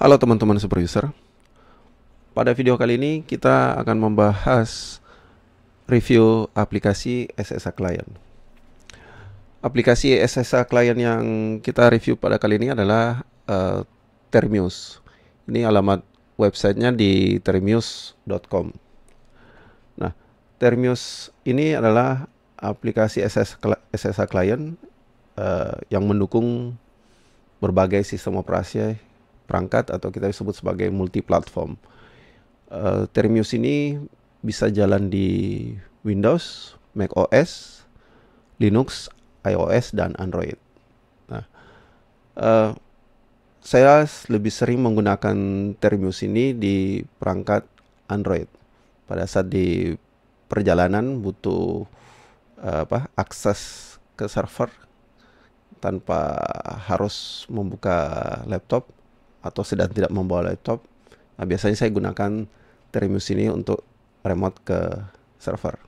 Halo teman-teman Superuser Pada video kali ini kita akan membahas review aplikasi SSSA Client Aplikasi SSSA Client yang kita review pada kali ini adalah uh, Termius Ini alamat websitenya di termius.com Nah, Termius ini adalah aplikasi SSSA Client uh, yang mendukung berbagai sistem operasi perangkat atau kita sebut sebagai multi platform. Uh, eh, Termius ini bisa jalan di Windows, Mac OS, Linux, iOS dan Android. Nah, uh, saya lebih sering menggunakan Termius ini di perangkat Android. Pada saat di perjalanan butuh eh, apa akses ke server tanpa harus membuka laptop atau sedang tidak membawa laptop, nah biasanya saya gunakan Terminus ini untuk remote ke server.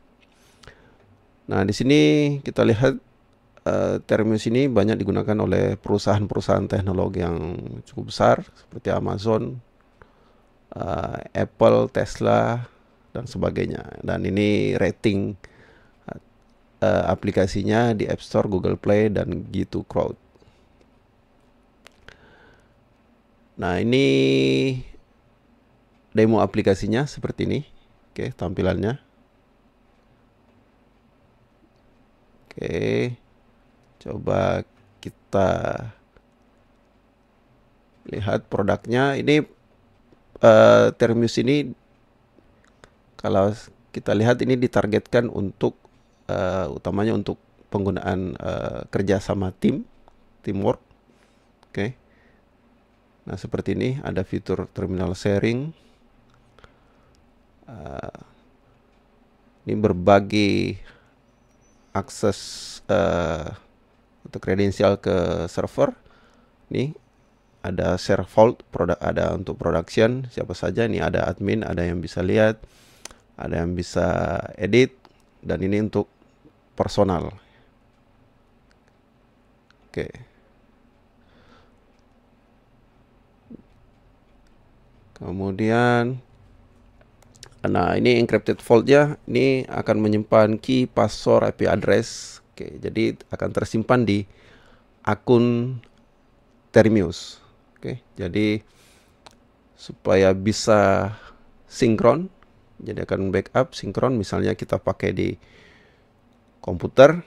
Nah, di sini kita lihat uh, ini banyak digunakan oleh perusahaan-perusahaan teknologi yang cukup besar seperti Amazon, uh, Apple, Tesla dan sebagainya. Dan ini rating uh, aplikasinya di App Store, Google Play dan Gitu 2 Crowd. Nah, ini demo aplikasinya seperti ini. Oke, tampilannya. Oke. Coba kita lihat produknya. Ini uh, Termius ini kalau kita lihat ini ditargetkan untuk uh, utamanya untuk penggunaan uh, eh, kerja sama tim, teamwork. Oke. Okay Nah seperti ini ada fitur terminal sharing. Eh, ini berbagi akses uh, eh, untuk kredensial ke server. Ini ada share vault, produk ada untuk production siapa saja. Ini ada admin, ada yang bisa lihat, ada yang bisa edit, dan ini untuk personal. Oke. Okay. kemudian nah ini encrypted vault ya. ini akan menyimpan key password IP address oke jadi akan tersimpan di akun Termius oke jadi supaya bisa sinkron jadi akan backup sinkron misalnya kita pakai di komputer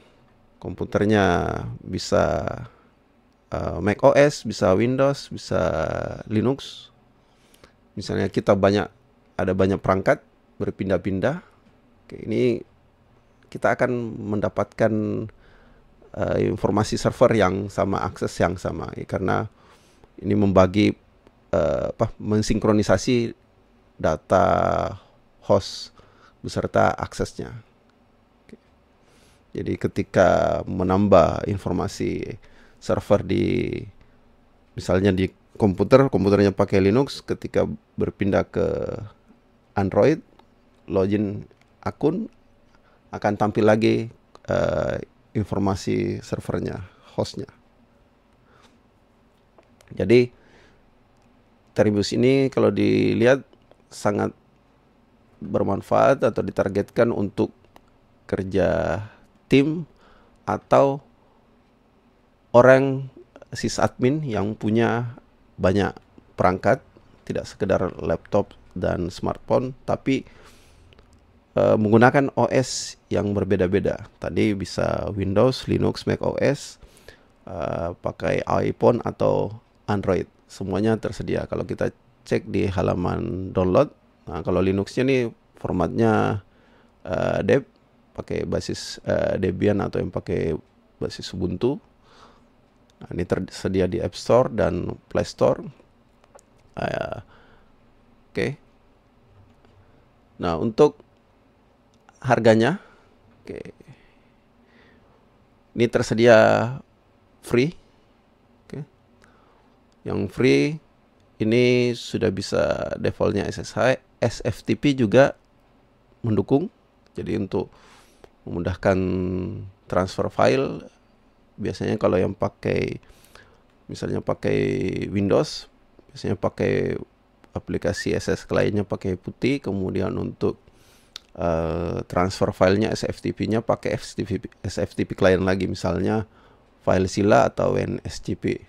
komputernya bisa uh, eh, Mac OS bisa Windows bisa Linux misalnya kita banyak ada banyak perangkat berpindah-pindah Oke, ini kita akan mendapatkan uh, informasi server yang sama akses yang sama ya, karena ini membagi uh, apa mensinkronisasi data host beserta aksesnya Oke. jadi ketika menambah informasi server di misalnya di komputer komputernya pakai Linux ketika berpindah ke Android login akun akan tampil lagi uh, informasi servernya hostnya jadi Terribus ini kalau dilihat sangat bermanfaat atau ditargetkan untuk kerja tim atau orang sysadmin yang punya banyak perangkat, tidak sekedar laptop dan smartphone, tapi e, menggunakan OS yang berbeda-beda. Tadi bisa Windows, Linux, Mac OS, e, eh, pakai iPhone atau Android. Semuanya tersedia. Kalau kita cek di halaman download, nah kalau Linuxnya nih formatnya e, eh, Deb pakai basis e, Debian atau yang pakai basis Ubuntu Nah, ini tersedia di App Store dan Play Store. Uh, Oke. Okay. Nah, untuk harganya Oke. Okay. Ini tersedia free. Oke. Okay. Yang free ini sudah bisa defaultnya SSH, SFTP juga mendukung. Jadi untuk memudahkan transfer file biasanya kalau yang pakai misalnya pakai Windows biasanya pakai aplikasi SS kliennya pakai putih kemudian untuk uh, transfer filenya SFTP-nya pakai SFTP SFTP klien lagi misalnya file sila atau WNSCP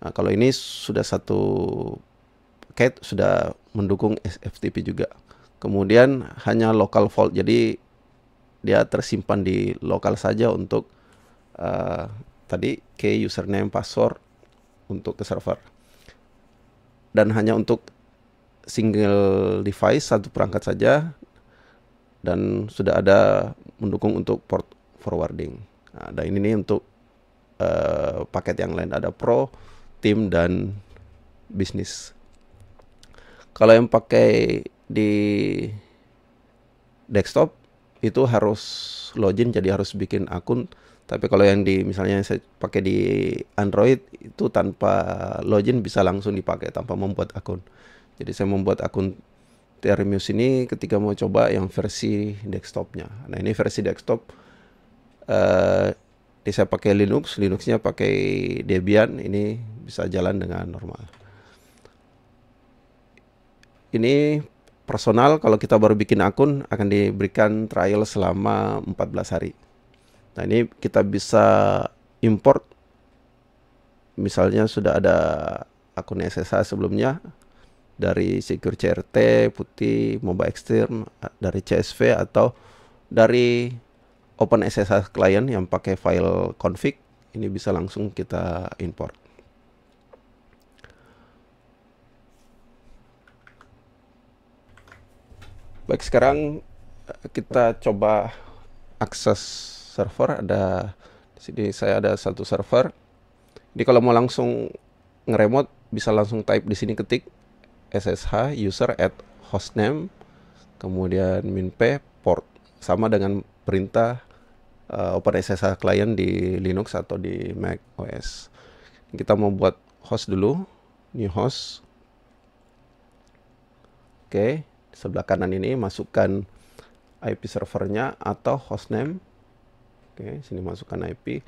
nah, kalau ini sudah satu paket sudah mendukung SFTP juga kemudian hanya local fault jadi dia tersimpan di lokal saja untuk uh, tadi key username password untuk ke server dan hanya untuk single device satu perangkat saja dan sudah ada mendukung untuk port forwarding. Nah, dan ini nih untuk uh, paket yang lain ada pro, tim dan bisnis. Kalau yang pakai di desktop itu harus login jadi harus bikin akun tapi kalau yang di misalnya saya pakai di Android itu tanpa login bisa langsung dipakai tanpa membuat akun. Jadi saya membuat akun Termius ini ketika mau coba yang versi desktopnya. Nah ini versi desktop. Uh, saya pakai Linux, Linuxnya pakai Debian, ini bisa jalan dengan normal. Ini personal, kalau kita baru bikin akun akan diberikan trial selama 14 hari. Nah ini kita bisa import misalnya sudah ada akun SSH sebelumnya dari Secure CRT putih mobile extreme dari CSV atau dari Open SSH client yang pakai file config ini bisa langsung kita import. Baik sekarang eh, kita coba akses server ada di sini saya ada satu server. Jadi kalau mau langsung ngeremote bisa langsung type di sini ketik ssh user at hostname kemudian minp port sama dengan perintah uh, eh, ssh client di Linux atau di Mac OS. Kita mau buat host dulu, new host. Oke, di sebelah kanan ini masukkan IP servernya atau hostname Oke, sini masukkan IP.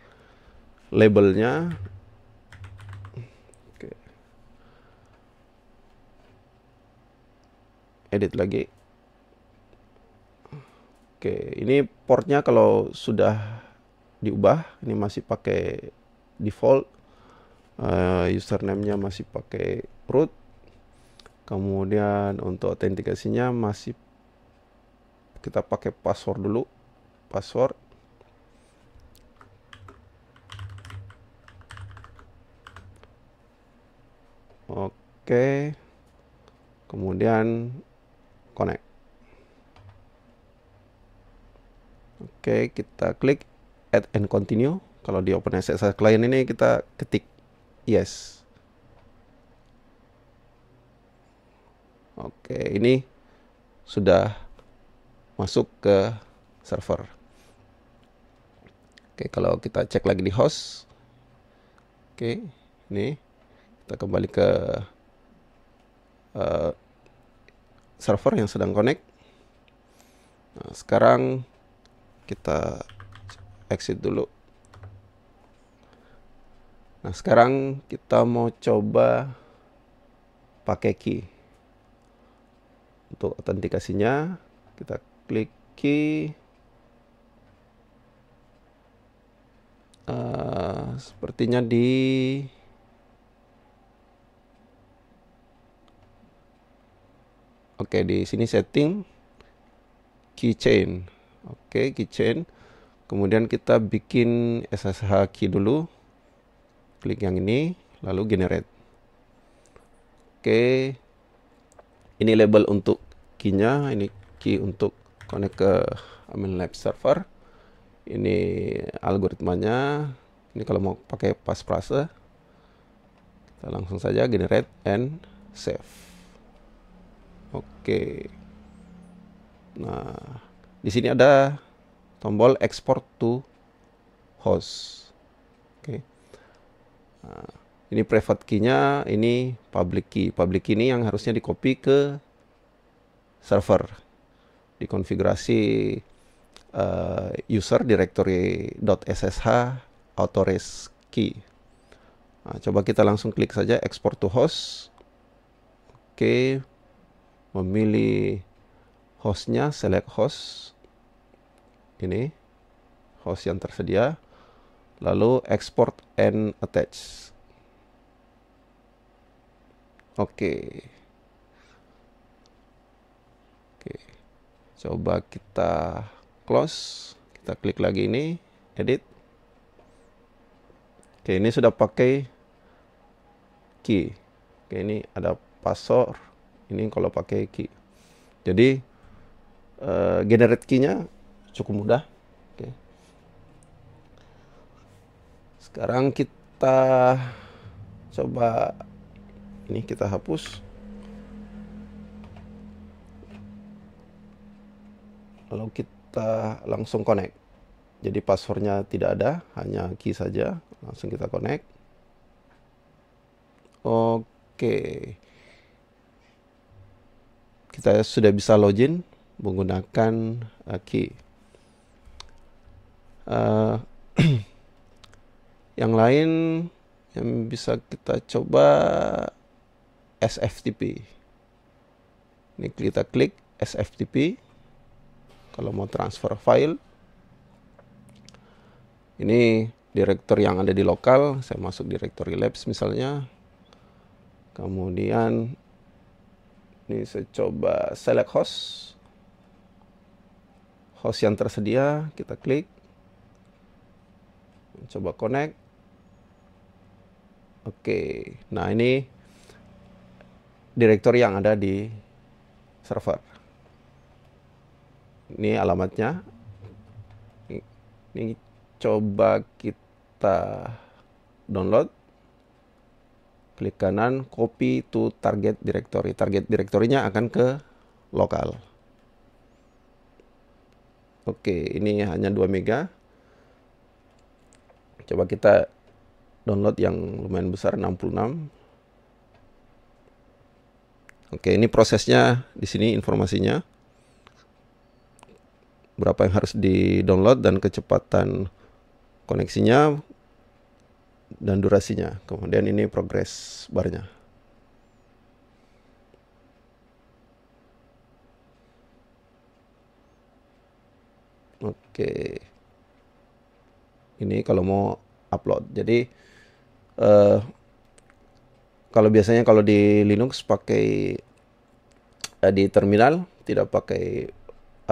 Labelnya Oke. Edit lagi. Oke, ini portnya kalau sudah diubah, ini masih pakai default. Uh, username-nya masih pakai root. Kemudian untuk autentikasinya masih kita pakai password dulu. Password Oke. Kemudian connect. Oke, kita klik add and continue. Kalau di open OpenSSL client ini kita ketik yes. Oke, ini sudah masuk ke server. Oke, kalau kita cek lagi di host. Oke, ini kita kembali ke uh, server yang sedang connect nah, sekarang kita exit dulu nah sekarang kita mau coba pakai key untuk autentikasinya kita klik key uh, sepertinya di Oke, di sini setting keychain. Oke, keychain. Kemudian kita bikin SSH key dulu. Klik yang ini, lalu generate. Oke. Ini label untuk keynya, ini key untuk connect ke admin lab server. Ini algoritmanya. Ini kalau mau pakai passphrase kita langsung saja generate and save. Oke. Nah, di sini ada tombol export to host. Oke. Nah, ini private key-nya, ini public key. Public key ini yang harusnya di copy ke server. Di konfigurasi uh, eh, user directory .ssh authorize key. Nah, coba kita langsung klik saja export to host. Oke memilih hostnya, select host, ini host yang tersedia, lalu export and attach. Oke. Okay. Oke. Okay. Coba kita close, kita klik lagi ini, edit. Oke, okay, ini sudah pakai key. Oke, ini ada password ini kalau pakai key jadi uh, generate key-nya cukup mudah okay. sekarang kita coba ini kita hapus lalu kita langsung connect jadi passwordnya tidak ada hanya key saja langsung kita connect oke okay kita sudah bisa login menggunakan uh, key. Uh, yang lain yang bisa kita coba SFTP. Ini kita klik SFTP kalau mau transfer file. Ini direktur yang ada di lokal, saya masuk direktori labs misalnya. Kemudian ini saya coba select host host yang tersedia kita klik coba connect oke nah ini direktori yang ada di server ini alamatnya ini coba kita download klik kanan copy to target directory. Target directory-nya akan ke lokal. Oke, ini hanya 2 mega. Coba kita download yang lumayan besar 66. Oke, ini prosesnya di sini informasinya. Berapa yang harus di-download dan kecepatan koneksinya dan durasinya. Kemudian ini progress barnya. Oke. Ini kalau mau upload. Jadi eh, kalau biasanya kalau di Linux pakai uh, di terminal tidak pakai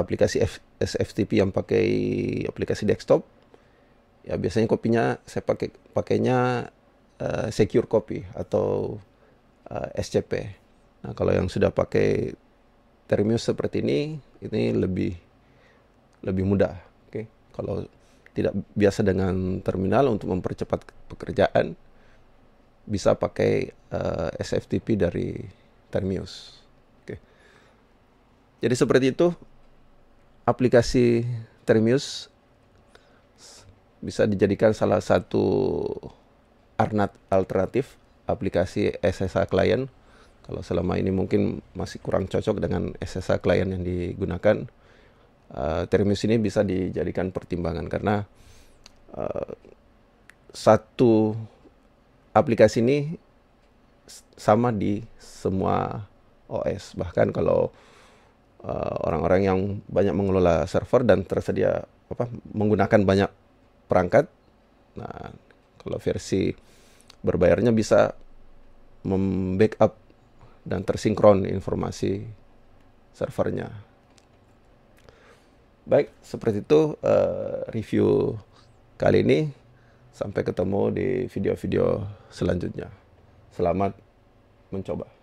aplikasi F SFTP yang pakai aplikasi desktop ya biasanya kopinya saya pakai pakainya uh, secure copy atau uh, eh, SCP. Nah kalau yang sudah pakai termius seperti ini ini lebih lebih mudah. Oke okay? kalau tidak biasa dengan terminal untuk mempercepat pekerjaan bisa pakai uh, eh, SFTP dari termius. Oke okay. jadi seperti itu aplikasi termius bisa dijadikan salah satu arnat alternatif aplikasi SSH client. Kalau selama ini mungkin masih kurang cocok dengan SSH client yang digunakan, uh, eh, Termius ini bisa dijadikan pertimbangan karena uh, satu aplikasi ini sama di semua OS. Bahkan kalau eh, orang-orang uh, yang banyak mengelola server dan tersedia apa menggunakan banyak perangkat. Nah, kalau versi berbayarnya bisa membackup dan tersinkron informasi servernya. Baik, seperti itu uh, review kali ini. Sampai ketemu di video-video selanjutnya. Selamat mencoba.